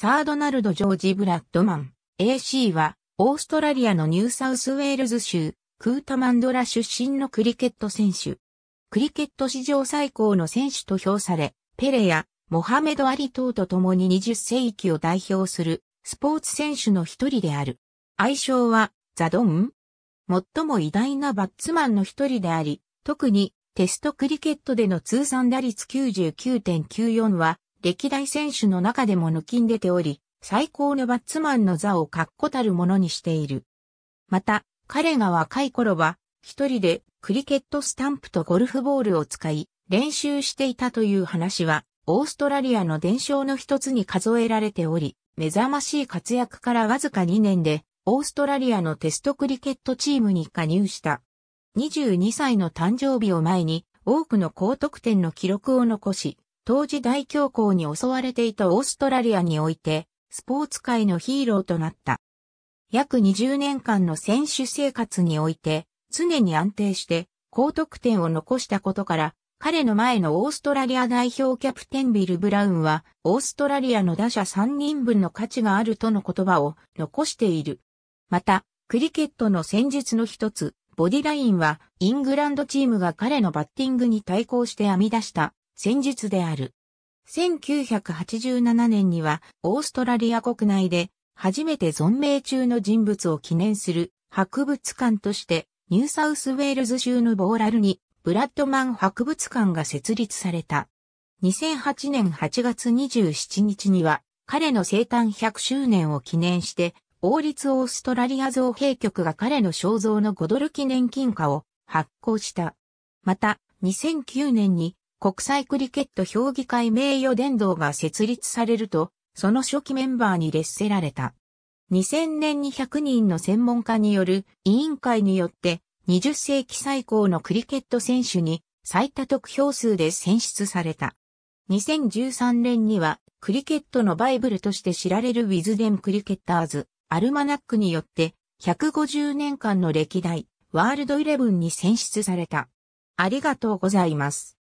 サードナルド・ジョージ・ブラッドマン、AC は、オーストラリアのニューサウスウェールズ州、クータマンドラ出身のクリケット選手。クリケット史上最高の選手と評され、ペレやモハメド・アリ等と共に20世紀を代表するスポーツ選手の一人である。愛称は、ザ・ドン最も偉大なバッツマンの一人であり、特にテストクリケットでの通算打率99.94は歴代選手の中でも抜きん出ており、最高のバッツマンの座を確固たるものにしている。また、彼が若い頃は、一人でクリケットスタンプとゴルフボールを使い、練習していたという話は、オーストラリアの伝承の一つに数えられており、目覚ましい活躍からわずか2年で、オーストラリアのテストクリケットチームに加入した。22歳の誕生日を前に、多くの高得点の記録を残し、当時大恐慌に襲われていたオーストラリアにおいて、スポーツ界のヒーローとなった。約20年間の選手生活において、常に安定して高得点を残したことから、彼の前のオーストラリア代表キャプテンビル・ブラウンは、オーストラリアの打者3人分の価値があるとの言葉を残している。また、クリケットの戦術の一つ、ボディラインは、イングランドチームが彼のバッティングに対抗して編み出した戦術である。1987年にはオーストラリア国内で初めて存命中の人物を記念する博物館としてニューサウスウェールズ州のボーラルにブラッドマン博物館が設立された。2008年8月27日には彼の生誕100周年を記念して王立オーストラリア造幣局が彼の肖像の5ドル記念金貨を発行した。また、2009年に国際クリケット評議会名誉殿堂が設立されると、その初期メンバーに列せられた。2000年に100人の専門家による委員会によって20世紀最高のクリケット選手に最多得票数で選出された。2013年にはクリケットのバイブルとして知られるウィズデンクリケッターズアルマナックによって150年間の歴代ワールドイレブンに選出された。ありがとうございます。